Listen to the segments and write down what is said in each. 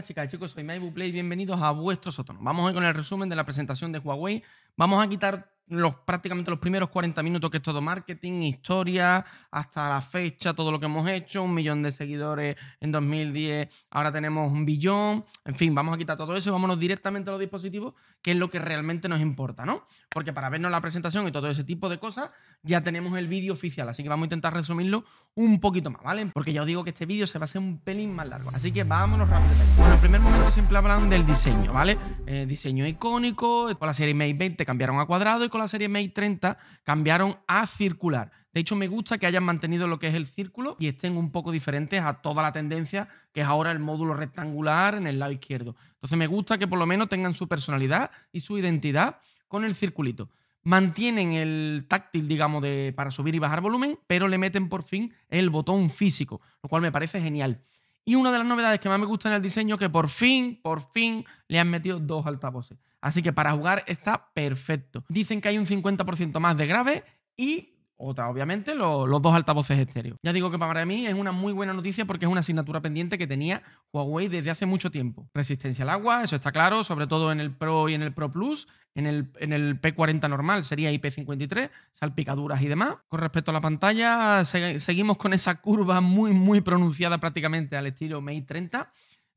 chicas y chicos, soy Maibu Play, bienvenidos a vuestro sótano. Vamos a ir con el resumen de la presentación de Huawei. Vamos a quitar los, prácticamente los primeros 40 minutos, que es todo marketing, historia, hasta la fecha, todo lo que hemos hecho, un millón de seguidores en 2010, ahora tenemos un billón, en fin, vamos a quitar todo eso y vámonos directamente a los dispositivos, que es lo que realmente nos importa, ¿no? Porque para vernos la presentación y todo ese tipo de cosas, ya tenemos el vídeo oficial, así que vamos a intentar resumirlo un poquito más, ¿vale? Porque ya os digo que este vídeo se va a hacer un pelín más largo, así que vámonos rápido. Bueno, en primer momento siempre hablan del diseño, ¿vale? Eh, diseño icónico, con la serie Mate 20 cambiaron a cuadrado y con la serie Mate 30 cambiaron a circular. De hecho, me gusta que hayan mantenido lo que es el círculo y estén un poco diferentes a toda la tendencia que es ahora el módulo rectangular en el lado izquierdo. Entonces, me gusta que por lo menos tengan su personalidad y su identidad con el circulito. Mantienen el táctil, digamos, de, para subir y bajar volumen, pero le meten por fin el botón físico, lo cual me parece genial. Y una de las novedades que más me gusta en el diseño es que por fin, por fin le han metido dos altavoces. Así que para jugar está perfecto. Dicen que hay un 50% más de grave y otra, obviamente, los dos altavoces estéreo. Ya digo que para mí es una muy buena noticia porque es una asignatura pendiente que tenía Huawei desde hace mucho tiempo. Resistencia al agua, eso está claro, sobre todo en el Pro y en el Pro Plus. En el, en el P40 normal sería IP53, salpicaduras y demás. Con respecto a la pantalla, seguimos con esa curva muy, muy pronunciada prácticamente al estilo Mate 30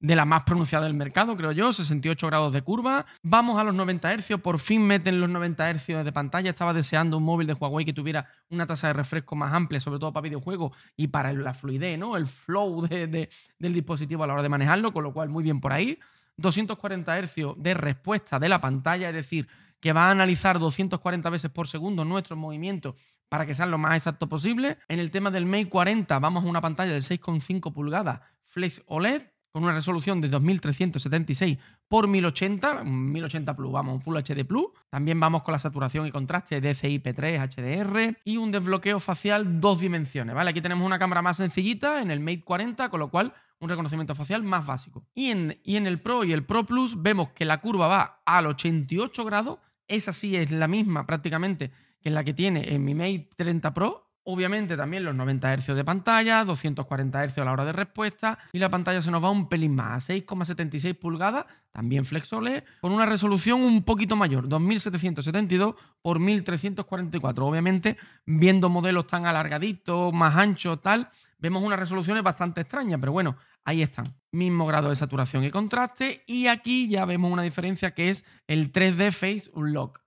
de la más pronunciada del mercado, creo yo, 68 grados de curva. Vamos a los 90 Hz, por fin meten los 90 Hz de pantalla. Estaba deseando un móvil de Huawei que tuviera una tasa de refresco más amplia, sobre todo para videojuegos y para la fluidez, ¿no? El flow del dispositivo a la hora de manejarlo, con lo cual muy bien por ahí. 240 Hz de respuesta de la pantalla, es decir, que va a analizar 240 veces por segundo nuestros movimientos para que sean lo más exacto posible. En el tema del Mate 40 vamos a una pantalla de 6,5 pulgadas Flex OLED con una resolución de 2376 por 1080, 1080 Plus, vamos, un Full HD Plus. También vamos con la saturación y contraste DCI-P3, HDR y un desbloqueo facial dos dimensiones, ¿vale? Aquí tenemos una cámara más sencillita en el Mate 40, con lo cual un reconocimiento facial más básico. Y en, y en el Pro y el Pro Plus vemos que la curva va al 88 grados, esa sí es la misma prácticamente que la que tiene en mi Mate 30 Pro Obviamente también los 90 Hz de pantalla, 240 Hz a la hora de respuesta y la pantalla se nos va un pelín más a 6,76 pulgadas, también flexole, con una resolución un poquito mayor, 2772 por 1344. Obviamente, viendo modelos tan alargaditos, más anchos, tal, vemos unas resoluciones bastante extrañas, pero bueno, ahí están. Mismo grado de saturación y contraste y aquí ya vemos una diferencia que es el 3D Face Unlock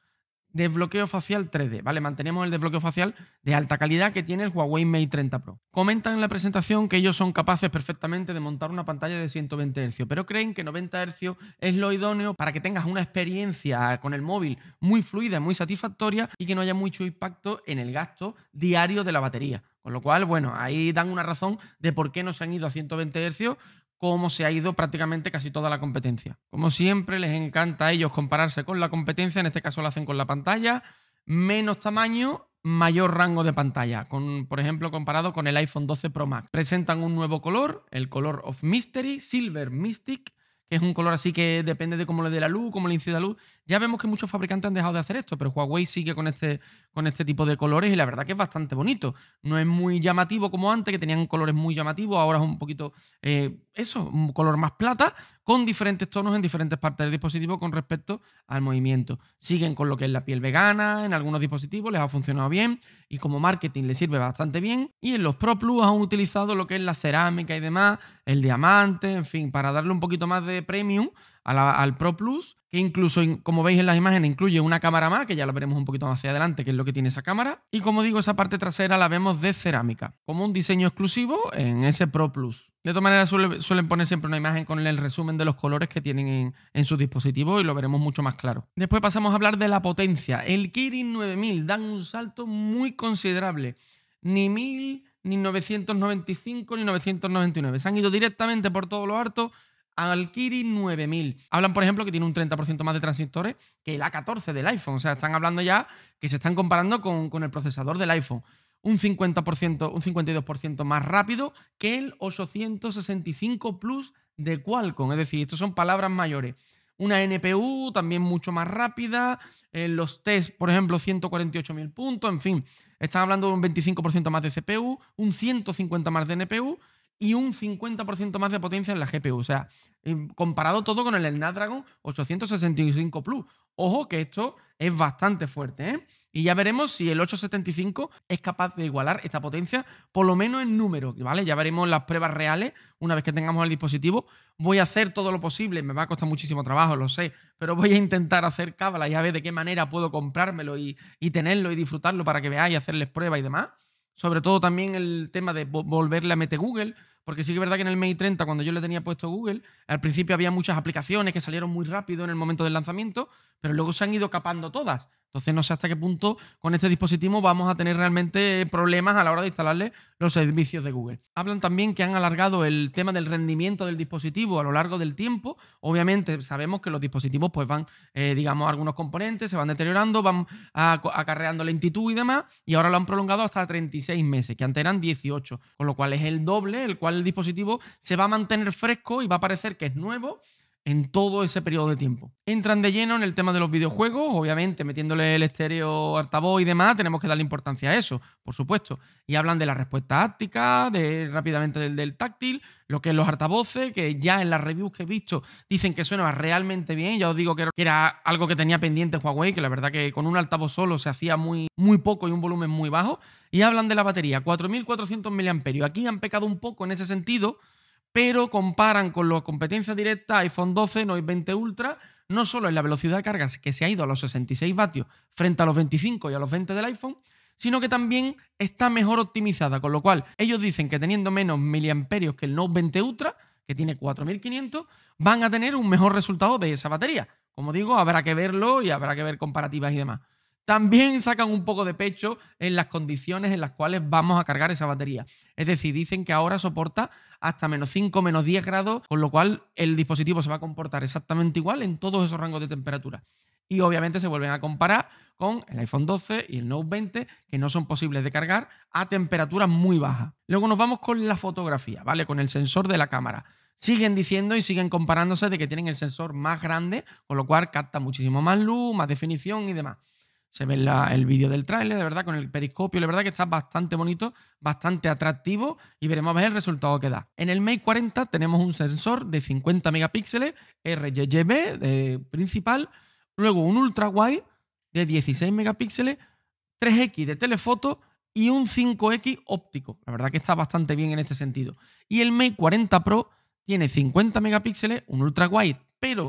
desbloqueo facial 3D, ¿vale? Mantenemos el desbloqueo facial de alta calidad que tiene el Huawei Mate 30 Pro. Comentan en la presentación que ellos son capaces perfectamente de montar una pantalla de 120 Hz, pero creen que 90 Hz es lo idóneo para que tengas una experiencia con el móvil muy fluida, muy satisfactoria y que no haya mucho impacto en el gasto diario de la batería. Con lo cual, bueno, ahí dan una razón de por qué no se han ido a 120 Hz cómo se ha ido prácticamente casi toda la competencia. Como siempre, les encanta a ellos compararse con la competencia, en este caso lo hacen con la pantalla, menos tamaño, mayor rango de pantalla, con, por ejemplo, comparado con el iPhone 12 Pro Max. Presentan un nuevo color, el color of mystery, silver mystic, que es un color así que depende de cómo le dé la luz, cómo le incida la luz, ya vemos que muchos fabricantes han dejado de hacer esto, pero Huawei sigue con este, con este tipo de colores y la verdad que es bastante bonito. No es muy llamativo como antes, que tenían colores muy llamativos, ahora es un poquito eh, eso, un color más plata, con diferentes tonos en diferentes partes del dispositivo con respecto al movimiento. Siguen con lo que es la piel vegana, en algunos dispositivos les ha funcionado bien y como marketing les sirve bastante bien. Y en los Pro Plus han utilizado lo que es la cerámica y demás, el diamante, en fin, para darle un poquito más de premium al Pro Plus, que incluso, como veis en las imágenes, incluye una cámara más, que ya la veremos un poquito más hacia adelante, que es lo que tiene esa cámara. Y como digo, esa parte trasera la vemos de cerámica, como un diseño exclusivo en ese Pro Plus. De todas maneras, suelen poner siempre una imagen con el resumen de los colores que tienen en, su sus dispositivos y lo veremos mucho más claro. Después pasamos a hablar de la potencia. El Kirin 9000 dan un salto muy considerable. Ni 1000, ni 995, ni 999. Se han ido directamente por todo lo harto Alquiri 9000. Hablan, por ejemplo, que tiene un 30% más de transistores que el A14 del iPhone. O sea, están hablando ya que se están comparando con, el procesador del iPhone. Un 50%, un 52% más rápido que el 865 Plus de Qualcomm. Es decir, estas son palabras mayores. Una NPU también mucho más rápida. En eh, los tests, por ejemplo, 148.000 puntos. En fin, están hablando de un 25% más de CPU, un 150 más de NPU y un 50% más de potencia en la GPU. O sea, eh, comparado todo con el Snapdragon 865 Plus. Ojo que esto es bastante fuerte, ¿eh? Y ya veremos si el 875 es capaz de igualar esta potencia, por lo menos en número, ¿vale? Ya veremos las pruebas reales una vez que tengamos el dispositivo. Voy a hacer todo lo posible, me va a costar muchísimo trabajo, lo sé, pero voy a intentar hacer cábala y a ver de qué manera puedo comprármelo y, tenerlo y disfrutarlo para que veáis, hacerles pruebas y demás sobre todo también el tema de volverle a meter Google, porque sí que es verdad que en el May 30, cuando yo le tenía puesto Google, al principio había muchas aplicaciones que salieron muy rápido en el momento del lanzamiento, pero luego se han ido capando todas. Entonces no sé hasta qué punto con este dispositivo vamos a tener realmente problemas a la hora de instalarle los servicios de Google. Hablan también que han alargado el tema del rendimiento del dispositivo a lo largo del tiempo. Obviamente sabemos que los dispositivos pues van, eh, digamos, algunos componentes se van deteriorando, van acarreando lentitud y demás, y ahora lo han prolongado hasta 36 meses, que antes eran 18, con lo cual es el doble, el cual el dispositivo se va a mantener fresco y va a parecer que es nuevo en todo ese periodo de tiempo. Entran de lleno en el tema de los videojuegos, obviamente metiéndole el estéreo altavoz y demás, tenemos que darle importancia a eso, por supuesto. Y hablan de la respuesta táctica, de, rápidamente del, táctil, lo que es los altavoces, que ya en las reviews que he visto dicen que suena realmente bien. Ya os digo que era algo que tenía pendiente Huawei, que la verdad que con un altavoz solo se hacía muy, muy poco y un volumen muy bajo. Y hablan de la batería, 4.400 mAh. Aquí han pecado un poco en ese sentido pero comparan con la competencia directa iPhone 12, Note 20 Ultra, no solo en la velocidad de carga que se ha ido a los 66 vatios frente a los 25 y a los 20 del iPhone, sino que también está mejor optimizada, con lo cual ellos dicen que teniendo menos miliamperios que el Note 20 Ultra, que tiene 4500, van a tener un mejor resultado de esa batería. Como digo, habrá que verlo y habrá que ver comparativas y demás también sacan un poco de pecho en las condiciones en las cuales vamos a cargar esa batería. Es decir, dicen que ahora soporta hasta menos 5, menos 10 grados, con lo cual el dispositivo se va a comportar exactamente igual en todos esos rangos de temperatura. Y obviamente se vuelven a comparar con el iPhone 12 y el Note 20, que no son posibles de cargar a temperaturas muy bajas. Luego nos vamos con la fotografía, ¿vale? Con el sensor de la cámara siguen diciendo y siguen comparándose de que tienen el sensor más grande, con lo cual capta muchísimo más luz, más definición y demás. Se ve el vídeo del trailer, de verdad, con el periscopio. La verdad que está bastante bonito, bastante atractivo y veremos a ver el resultado que da. En el Mate 40 tenemos un sensor de 50 megapíxeles RGB de principal, luego un ultra wide de 16 megapíxeles, 3X de telefoto y un 5X óptico. La verdad que está bastante bien en este sentido. Y el Mate 40 Pro tiene 50 megapíxeles, un ultra wide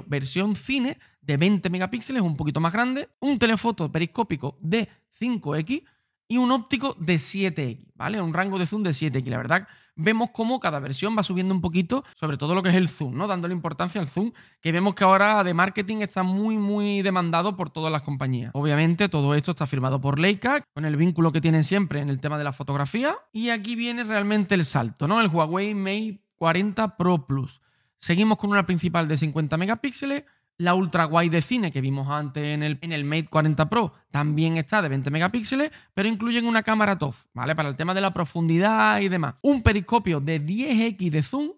versión cine de 20 megapíxeles, un poquito más grande, un telefoto periscópico de 5X y un óptico de 7X, ¿vale? Un rango de zoom de 7X. La verdad, vemos cómo cada versión va subiendo un poquito, sobre todo lo que es el zoom, ¿no? Dándole importancia al zoom, que vemos que ahora de marketing está muy, muy demandado por todas las compañías. Obviamente, todo esto está firmado por Leica, con el vínculo que tienen siempre en el tema de la fotografía. Y aquí viene realmente el salto, ¿no? El Huawei Mate 40 Pro Plus. Seguimos con una principal de 50 megapíxeles. La ultra wide de cine que vimos antes en el, en el Mate 40 Pro también está de 20 megapíxeles, pero incluyen una cámara TOF, ¿vale? Para el tema de la profundidad y demás. Un periscopio de 10x de zoom,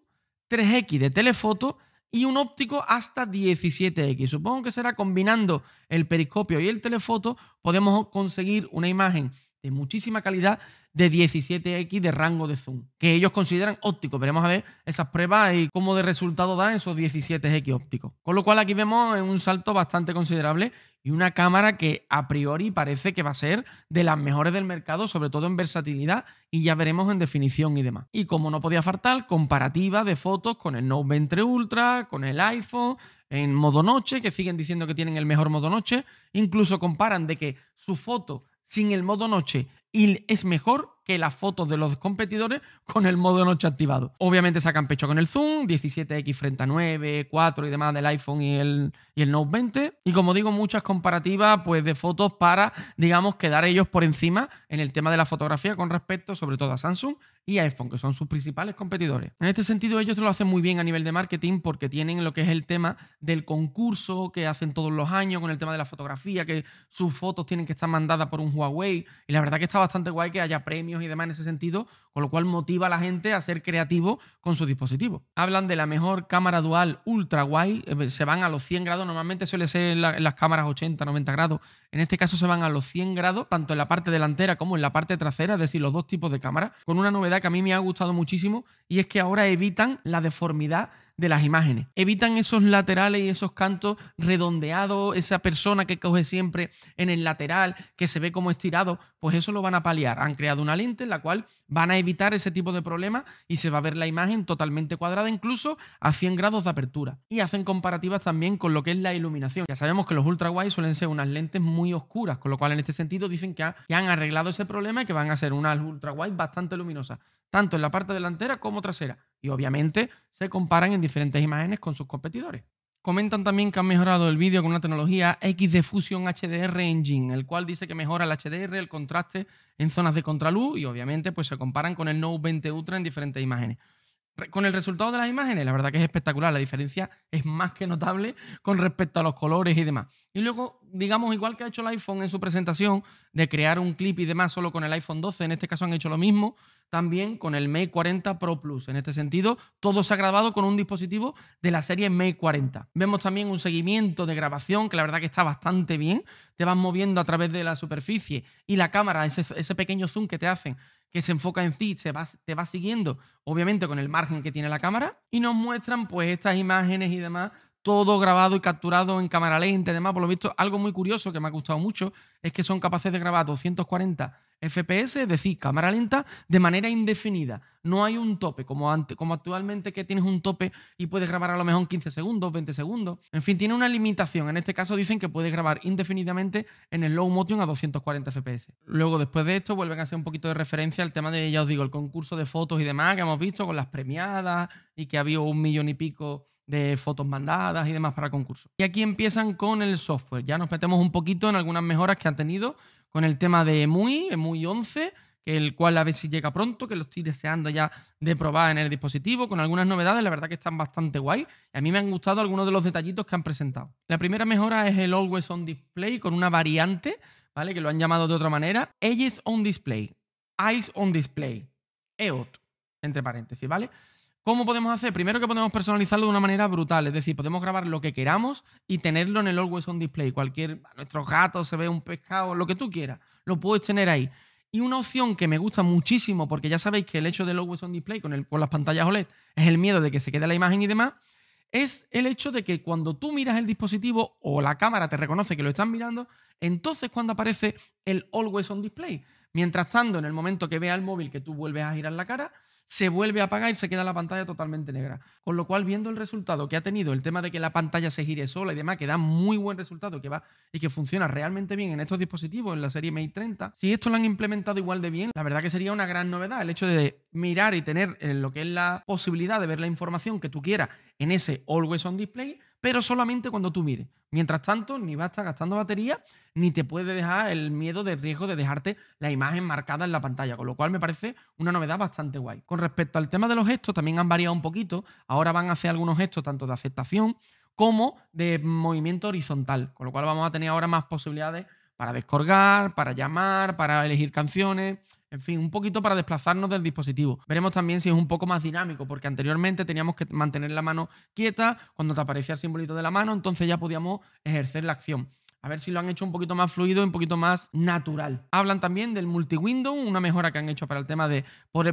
3x de telefoto y un óptico hasta 17x. Supongo que será combinando el periscopio y el telefoto, podemos conseguir una imagen de muchísima calidad de 17X de rango de zoom, que ellos consideran óptico. Veremos a ver esas pruebas y cómo de resultado dan esos 17X ópticos. Con lo cual aquí vemos un salto bastante considerable y una cámara que a priori parece que va a ser de las mejores del mercado, sobre todo en versatilidad y ya veremos en definición y demás. Y como no podía faltar, comparativa de fotos con el Note 20 Ultra, con el iPhone, en modo noche, que siguen diciendo que tienen el mejor modo noche, incluso comparan de que su foto sin el modo noche y es mejor que las fotos de los competidores con el modo noche activado. Obviamente sacan pecho con el zoom, 17x frente a 9, 4 y demás del iPhone y el, y el Note 20. Y como digo, muchas comparativas pues, de fotos para, digamos, quedar ellos por encima en el tema de la fotografía con respecto sobre todo a Samsung y iPhone, que son sus principales competidores. En este sentido, ellos lo hacen muy bien a nivel de marketing porque tienen lo que es el tema del concurso que hacen todos los años, con el tema de la fotografía, que sus fotos tienen que estar mandadas por un Huawei. Y la verdad que está bastante guay que haya premios y demás en ese sentido, con lo cual motiva a la gente a ser creativo con su dispositivo Hablan de la mejor cámara dual ultra guay, eh, pues, se van a los 100 grados, normalmente suele ser las cámaras 80, 90 grados. En este caso se van a los 100 grados, tanto en la parte delantera como en la parte trasera, es decir, los dos tipos de cámara, con una novedad que a mí me ha gustado muchísimo y es que ahora evitan la deformidad de las imágenes. Evitan esos laterales y esos cantos redondeados, esa persona que coge siempre en el lateral, que se ve como estirado, pues eso lo van a paliar. Han creado una lente en la cual van a evitar ese tipo de problemas y se va a ver la imagen totalmente cuadrada, incluso a 100 grados de apertura. Y hacen comparativas también con lo que es la iluminación. Ya sabemos que los ultra wide suelen ser unas lentes muy oscuras, con lo cual en este sentido dicen que, han arreglado ese problema y que van a ser unas ultra wide bastante luminosas tanto en la parte delantera como trasera. Y obviamente se comparan en diferentes imágenes con sus competidores. Comentan también que han mejorado el vídeo con una tecnología de Fusion HDR Engine, el cual dice que mejora el HDR, el contraste en zonas de contraluz y obviamente pues se comparan con el Note 20 Ultra en diferentes imágenes con el resultado de las imágenes, la verdad que es espectacular. La diferencia es más que notable con respecto a los colores y demás. Y luego, digamos, igual que ha hecho el iPhone en su presentación, de crear un clip y demás solo con el iPhone 12, en este caso han hecho lo mismo, también con el Mate 40 Pro Plus. En este sentido, todo se ha grabado con un dispositivo de la serie Mate 40. Vemos también un seguimiento de grabación que la verdad que está bastante bien. Te vas moviendo a través de la superficie y la cámara, ese, ese pequeño zoom que te hacen, que se enfoca en ti, se va, te va siguiendo, obviamente con el margen que tiene la cámara, y nos muestran pues estas imágenes y demás, todo grabado y capturado en cámara lente, y demás. Por lo visto, algo muy curioso que me ha gustado mucho es que son capaces de grabar 240 FPS, es decir, cámara lenta, de manera indefinida. No hay un tope, como, antes, como actualmente que tienes un tope y puedes grabar a lo mejor 15 segundos, 20 segundos. En fin, tiene una limitación. En este caso dicen que puedes grabar indefinidamente en el low motion a 240 FPS. Luego, después de esto, vuelven a hacer un poquito de referencia al tema de, ya os digo, el concurso de fotos y demás que hemos visto con las premiadas y que había un millón y pico de fotos mandadas y demás para concurso. Y aquí empiezan con el software. Ya nos metemos un poquito en algunas mejoras que han tenido con el tema de EMUI, EMUI 11, que el cual a ver si llega pronto, que lo estoy deseando ya de probar en el dispositivo, con algunas novedades, la verdad que están bastante guay. a mí me han gustado algunos de los detallitos que han presentado. La primera mejora es el Always On Display con una variante, ¿vale? Que lo han llamado de otra manera, Eyes On Display, Eyes On Display, EOT, entre paréntesis, ¿vale? ¿Cómo podemos hacer? Primero que podemos personalizarlo de una manera brutal, es decir, podemos grabar lo que queramos y tenerlo en el Always On Display. Cualquier, a nuestros gatos se ve un pescado, lo que tú quieras, lo puedes tener ahí. Y una opción que me gusta muchísimo, porque ya sabéis que el hecho del Always On Display con, el, con las pantallas OLED es el miedo de que se quede la imagen y demás, es el hecho de que cuando tú miras el dispositivo o la cámara te reconoce que lo estás mirando, entonces cuando aparece el Always On Display. Mientras tanto, en el momento que vea el móvil que tú vuelves a girar la cara, se vuelve a apagar y se queda la pantalla totalmente negra. Con lo cual, viendo el resultado que ha tenido, el tema de que la pantalla se gire sola y demás, que da muy buen resultado que va y que funciona realmente bien en estos dispositivos, en la serie Mate 30, si esto lo han implementado igual de bien, la verdad que sería una gran novedad el hecho de mirar y tener eh, lo que es la posibilidad de ver la información que tú quieras en ese Always On Display pero solamente cuando tú mires. Mientras tanto, ni va a estar gastando batería, ni te puede dejar el miedo de riesgo de dejarte la imagen marcada en la pantalla, con lo cual me parece una novedad bastante guay. Con respecto al tema de los gestos, también han variado un poquito. Ahora van a hacer algunos gestos tanto de aceptación como de movimiento horizontal, con lo cual vamos a tener ahora más posibilidades para descolgar, para llamar, para elegir canciones. En fin, un poquito para desplazarnos del dispositivo. Veremos también si es un poco más dinámico, porque anteriormente teníamos que mantener la mano quieta cuando te aparecía el simbolito de la mano, entonces ya podíamos ejercer la acción a ver si lo han hecho un poquito más fluido, un poquito más natural. Hablan también del multi-window, una mejora que han hecho para el tema de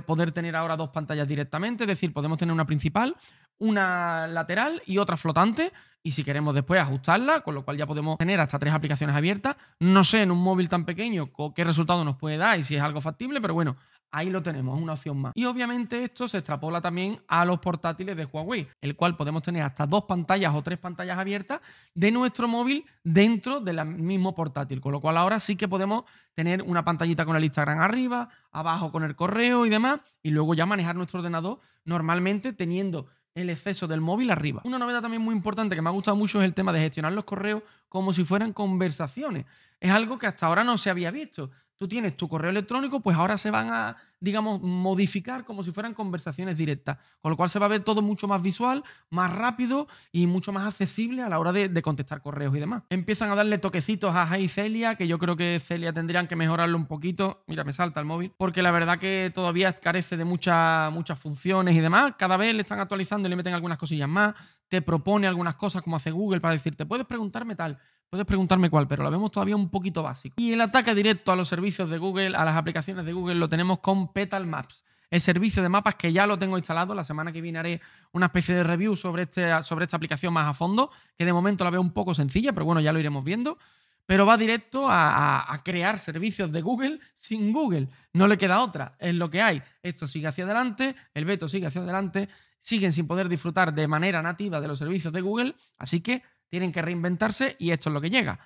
poder tener ahora dos pantallas directamente, es decir, podemos tener una principal, una lateral y otra flotante. Y si queremos después ajustarla, con lo cual ya podemos tener hasta tres aplicaciones abiertas. No sé en un móvil tan pequeño qué resultado nos puede dar y si es algo factible, pero bueno, Ahí lo tenemos, es una opción más. Y obviamente esto se extrapola también a los portátiles de Huawei, el cual podemos tener hasta dos pantallas o tres pantallas abiertas de nuestro móvil dentro del mismo portátil, con lo cual ahora sí que podemos tener una pantallita con el Instagram arriba, abajo con el correo y demás, y luego ya manejar nuestro ordenador normalmente teniendo el exceso del móvil arriba. Una novedad también muy importante que me ha gustado mucho es el tema de gestionar los correos como si fueran conversaciones. Es algo que hasta ahora no se había visto tú tienes tu correo electrónico, pues ahora se van a, digamos, modificar como si fueran conversaciones directas, con lo cual se va a ver todo mucho más visual, más rápido y mucho más accesible a la hora de, contestar correos y demás. Empiezan a darle toquecitos a y Celia, que yo creo que Celia tendrían que mejorarlo un poquito. Mira, me salta el móvil, porque la verdad que todavía carece de muchas muchas funciones y demás. Cada vez le están actualizando y le meten algunas cosillas más. Te propone algunas cosas como hace Google para decirte, puedes preguntarme tal Puedes preguntarme cuál, pero la vemos todavía un poquito básico. Y el ataque directo a los servicios de Google, a las aplicaciones de Google, lo tenemos con Petal Maps, el servicio de mapas que ya lo tengo instalado. La semana que viene haré una especie de review sobre, este, sobre esta aplicación más a fondo, que de momento la veo un poco sencilla, pero bueno, ya lo iremos viendo. Pero va directo a, a crear servicios de Google sin Google. No le queda otra, es lo que hay. Esto sigue hacia adelante, el veto sigue hacia adelante, siguen sin poder disfrutar de manera nativa de los servicios de Google, así que tienen que reinventarse y esto es lo que llega.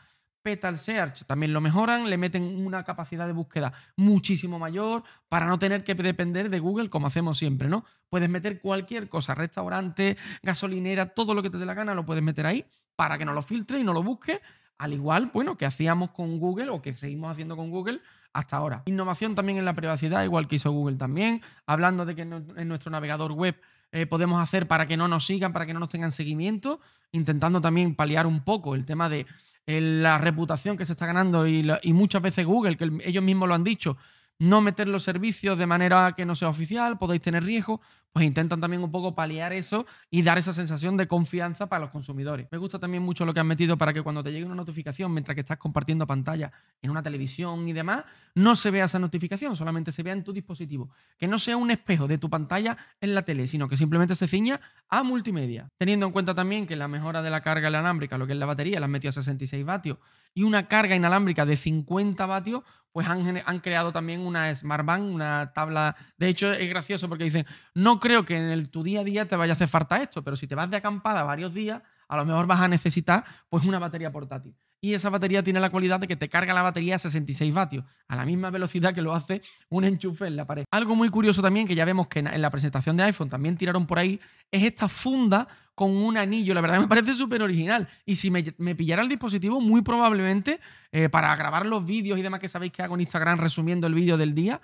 Petal Search también lo mejoran, le meten una capacidad de búsqueda muchísimo mayor para no tener que depender de Google como hacemos siempre, ¿no? Puedes meter cualquier cosa, restaurante, gasolinera, todo lo que te dé la gana lo puedes meter ahí para que no lo filtre y no lo busque, al igual, bueno, que hacíamos con Google o que seguimos haciendo con Google hasta ahora. Innovación también en la privacidad, igual que hizo Google también, hablando de que en nuestro navegador web eh, podemos hacer para que no nos sigan, para que no nos tengan seguimiento, intentando también paliar un poco el tema de eh, la reputación que se está ganando y, y muchas veces Google, que ellos mismos lo han dicho, no meter los servicios de manera que no sea oficial, podéis tener riesgo pues intentan también un poco paliar eso y dar esa sensación de confianza para los consumidores. Me gusta también mucho lo que han metido para que cuando te llegue una notificación mientras que estás compartiendo pantalla en una televisión y demás, no se vea esa notificación, solamente se vea en tu dispositivo. Que no sea un espejo de tu pantalla en la tele, sino que simplemente se ciña a multimedia. Teniendo en cuenta también que la mejora de la carga inalámbrica, lo que es la batería, la han metido a 66 vatios y una carga inalámbrica de 50 vatios, pues han, creado también una SmartBank, una tabla. De hecho, es gracioso porque dicen, no creo que en el, tu día a día te vaya a hacer falta esto, pero si te vas de acampada varios días, a lo mejor vas a necesitar pues una batería portátil y esa batería tiene la cualidad de que te carga la batería a 66 vatios, a la misma velocidad que lo hace un enchufe en la pared. Algo muy curioso también, que ya vemos que en la presentación de iPhone también tiraron por ahí, es esta funda con un anillo. La verdad me parece súper original. Y si me, pillara el dispositivo, muy probablemente eh, para grabar los vídeos y demás que sabéis que hago en Instagram resumiendo el vídeo del día,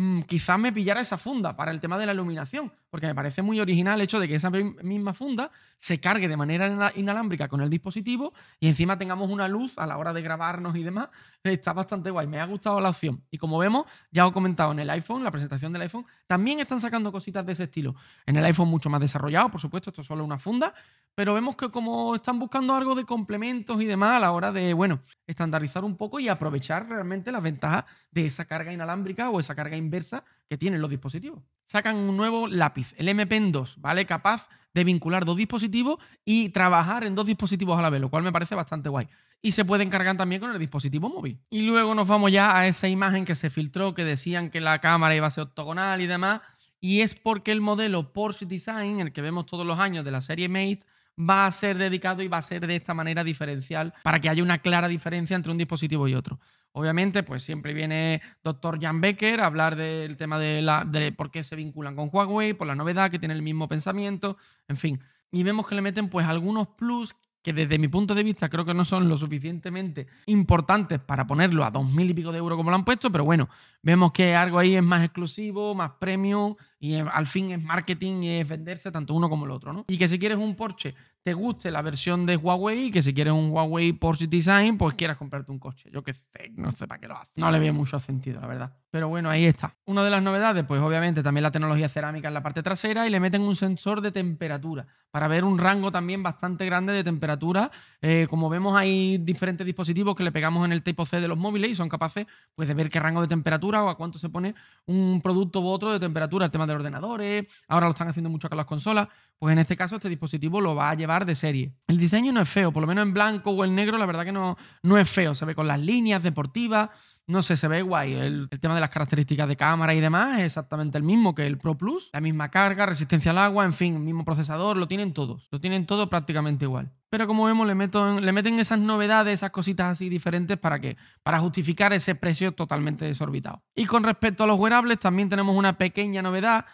Mm, quizás me pillara esa funda para el tema de la iluminación, porque me parece muy original el hecho de que esa misma funda se cargue de manera inalámbrica con el dispositivo y encima tengamos una luz a la hora de grabarnos y demás. Está bastante guay, me ha gustado la opción. Y como vemos, ya os he comentado en el iPhone, la presentación del iPhone, también están sacando cositas de ese estilo. En el iPhone mucho más desarrollado, por supuesto, esto es solo una funda, pero vemos que como están buscando algo de complementos y demás a la hora de, bueno, estandarizar un poco y aprovechar realmente las ventajas de esa carga inalámbrica o esa carga inversa que tienen los dispositivos. Sacan un nuevo lápiz, el MPEN 2, ¿vale? Capaz de vincular dos dispositivos y trabajar en dos dispositivos a la vez, lo cual me parece bastante guay. Y se pueden cargar también con el dispositivo móvil. Y luego nos vamos ya a esa imagen que se filtró, que decían que la cámara iba a ser octogonal y demás. Y es porque el modelo Porsche Design, el que vemos todos los años de la serie Mate, va a ser dedicado y va a ser de esta manera diferencial para que haya una clara diferencia entre un dispositivo y otro. Obviamente, pues siempre viene doctor Jan Becker a hablar del tema de, la, de por qué se vinculan con Huawei, por la novedad, que tiene el mismo pensamiento, en fin. Y vemos que le meten pues algunos plus que desde mi punto de vista creo que no son lo suficientemente importantes para ponerlo a dos mil y pico de euros como lo han puesto, pero bueno, vemos que algo ahí es más exclusivo, más premium y al fin es marketing y es venderse tanto uno como el otro, ¿no? Y que si quieres un Porsche guste la versión de Huawei, que si quieres un Huawei Porsche Design, pues quieras comprarte un coche. Yo qué sé, no sé para qué lo hace. No le veo mucho sentido, la verdad. Pero bueno, ahí está. Una de las novedades, pues obviamente también la tecnología cerámica en la parte trasera y le meten un sensor de temperatura para ver un rango también bastante grande de temperatura. Eh, como vemos, hay diferentes dispositivos que le pegamos en el tipo C de los móviles y son capaces pues, de ver qué rango de temperatura o a cuánto se pone un producto u otro de temperatura. El tema de ordenadores, ahora lo están haciendo mucho con las consolas. Pues en este caso, este dispositivo lo va a llevar de serie. El diseño no es feo, por lo menos en blanco o en negro, la verdad que no, no es feo. Se ve con las líneas deportivas, no sé, se ve guay. El, tema de las características de cámara y demás es exactamente el mismo que el Pro Plus. La misma carga, resistencia al agua, en fin, mismo procesador, lo tienen todos. Lo tienen todo prácticamente igual. Pero como vemos, le, meto le meten esas novedades, esas cositas así diferentes para que para justificar ese precio totalmente desorbitado. Y con respecto a los wearables, también tenemos una pequeña novedad.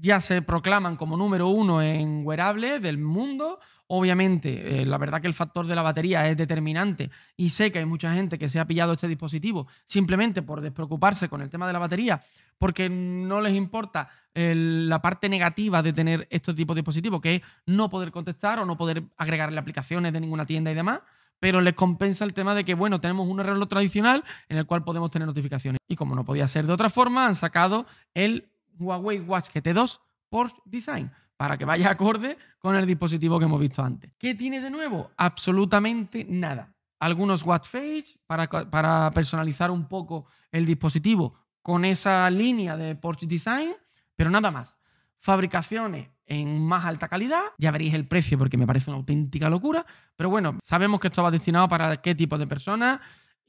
Ya se proclaman como número uno en wearables del mundo Obviamente, eh, la verdad que el factor de la batería es determinante y sé que hay mucha gente que se ha pillado este dispositivo simplemente por despreocuparse con el tema de la batería, porque no les importa la parte negativa de tener este tipo de dispositivos, que es no poder contestar o no poder agregarle aplicaciones de ninguna tienda y demás pero les compensa el tema de que, bueno, tenemos un reloj tradicional en el cual podemos tener notificaciones. Y como no podía ser de otra forma, han sacado el Huawei Watch GT2 Porsche Design para que vaya acorde con el dispositivo que hemos visto antes. ¿Qué tiene de nuevo? Absolutamente nada. Algunos watch face para, para personalizar un poco el dispositivo con esa línea de Porsche Design, pero nada más. Fabricaciones en más alta calidad. Ya veréis el precio porque me parece una auténtica locura. Pero bueno, sabemos que esto va destinado para qué tipo de personas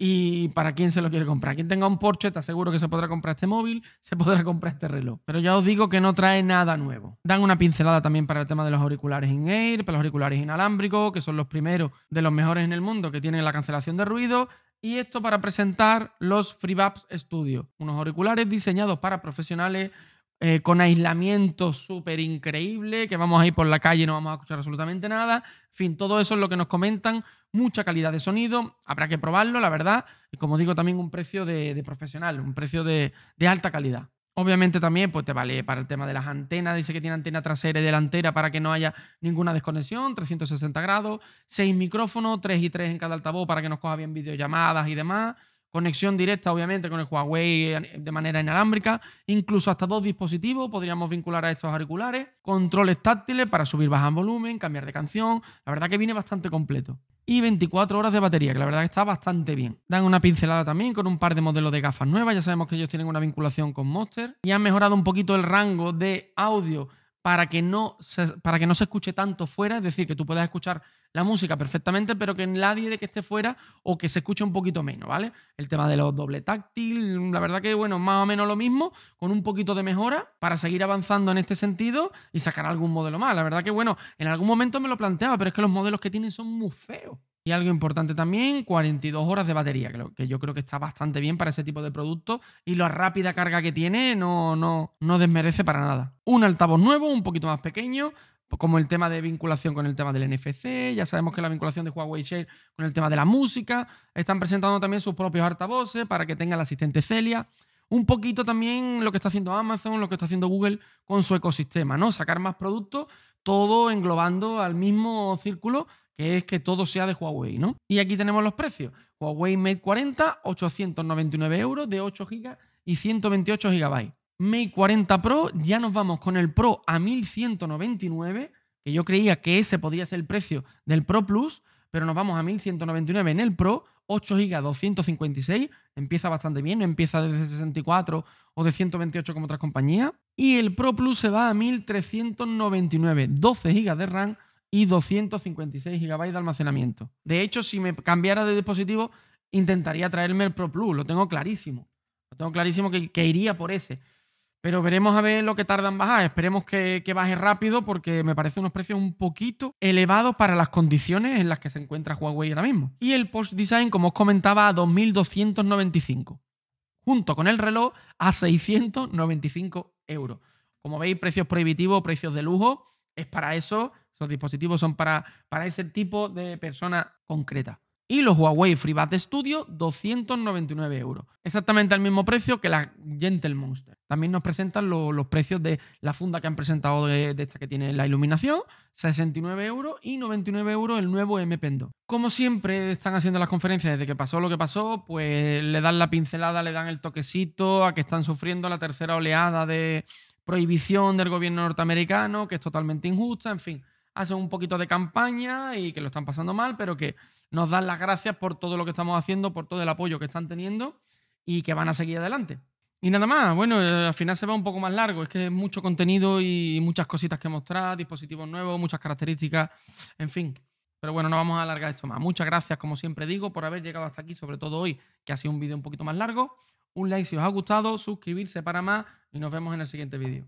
y para quién se lo quiere comprar. Quien tenga un Porsche, te aseguro que se podrá comprar este móvil, se podrá comprar este reloj. Pero ya os digo que no trae nada nuevo. Dan una pincelada también para el tema de los auriculares in air, para los auriculares inalámbricos, que son los primeros de los mejores en el mundo que tienen la cancelación de ruido. Y esto para presentar los FreeBuds Studio, unos auriculares diseñados para profesionales eh, con aislamiento súper increíble, que vamos a ir por la calle y no vamos a escuchar absolutamente nada. En fin, todo eso es lo que nos comentan mucha calidad de sonido, habrá que probarlo, la verdad, y como digo, también un precio de, profesional, un precio de, alta calidad. Obviamente también pues, te vale para el tema de las antenas, dice que tiene antena trasera y delantera para que no haya ninguna desconexión, 360 grados, 6 micrófonos, 3 y 3 en cada altavoz para que nos coja bien videollamadas y demás, conexión directa obviamente con el Huawei eh, de manera inalámbrica, incluso hasta dos dispositivos podríamos vincular a estos auriculares, controles táctiles para subir, bajar volumen, cambiar de canción, la verdad que viene bastante completo y 24 horas de batería, que la verdad está bastante bien. Dan una pincelada también con un par de modelos de gafas nuevas, ya sabemos que ellos tienen una vinculación con Monster y han mejorado un poquito el rango de audio para que no se, para que no se escuche tanto fuera, es decir, que tú puedas escuchar la música perfectamente, pero que nadie de que esté fuera o que se escuche un poquito menos, ¿vale? El tema de los doble táctil, la verdad que bueno, más o menos lo mismo, con un poquito de mejora para seguir avanzando en este sentido y sacar algún modelo más. La verdad que bueno, en algún momento me lo planteaba, pero es que los modelos que tienen son muy feos. Y algo importante también, 42 horas de batería, que yo creo que está bastante bien para ese tipo de producto. Y la rápida carga que tiene no, no, no desmerece para nada. Un altavoz nuevo, un poquito más pequeño, como el tema de vinculación con el tema del NFC, ya sabemos que la vinculación de Huawei Share con el tema de la música, están presentando también sus propios altavoces para que tenga el asistente Celia, un poquito también lo que está haciendo Amazon, lo que está haciendo Google con su ecosistema, ¿no? Sacar más productos, todo englobando al mismo círculo que es que todo sea de Huawei, ¿no? Y aquí tenemos los precios. Huawei Mate 40, 899 euros de 8 GB y 128 GB. Mate 40 Pro, ya nos vamos con el Pro a 1199, que yo creía que ese podía ser el precio del Pro Plus, pero nos vamos a 1199 en el Pro, 8 GB 256, empieza bastante bien, no empieza desde 64 o de 128 como otras compañías. Y el Pro Plus se va a 1399, 12 GB de RAM, y 256 GB de almacenamiento. De hecho, si me cambiara de dispositivo, intentaría traerme el Pro Plus, lo tengo clarísimo. Lo tengo clarísimo que, iría por ese. Pero veremos a ver lo que tarda en bajar. Esperemos que, que, baje rápido porque me parece unos precios un poquito elevados para las condiciones en las que se encuentra Huawei ahora mismo. Y el Post Design, como os comentaba, a 2.295. Junto con el reloj a 695 euros. Como veis, precios prohibitivos, precios de lujo. Es para eso los dispositivos son para, para ese tipo de persona concreta. Y los Huawei FreeBuds Studio, 299 euros. Exactamente al mismo precio que la Gentle Monster. También nos presentan los precios de la funda que han presentado de, esta que tiene la iluminación, 69 euros y 99 euros el nuevo M Como siempre están haciendo las conferencias desde que pasó lo que pasó, pues le dan la pincelada, le dan el toquecito a que están sufriendo la tercera oleada de prohibición del gobierno norteamericano, que es totalmente injusta, en fin hacen un poquito de campaña y que lo están pasando mal, pero que nos dan las gracias por todo lo que estamos haciendo, por todo el apoyo que están teniendo y que van a seguir adelante. Y nada más, bueno, eh, al final se va un poco más largo, es que es mucho contenido y muchas cositas que mostrar, dispositivos nuevos, muchas características, en fin. Pero bueno, no vamos a alargar esto más. Muchas gracias, como siempre digo, por haber llegado hasta aquí, sobre todo hoy, que ha sido un vídeo un poquito más largo. Un like si os ha gustado, suscribirse para más y nos vemos en el siguiente vídeo.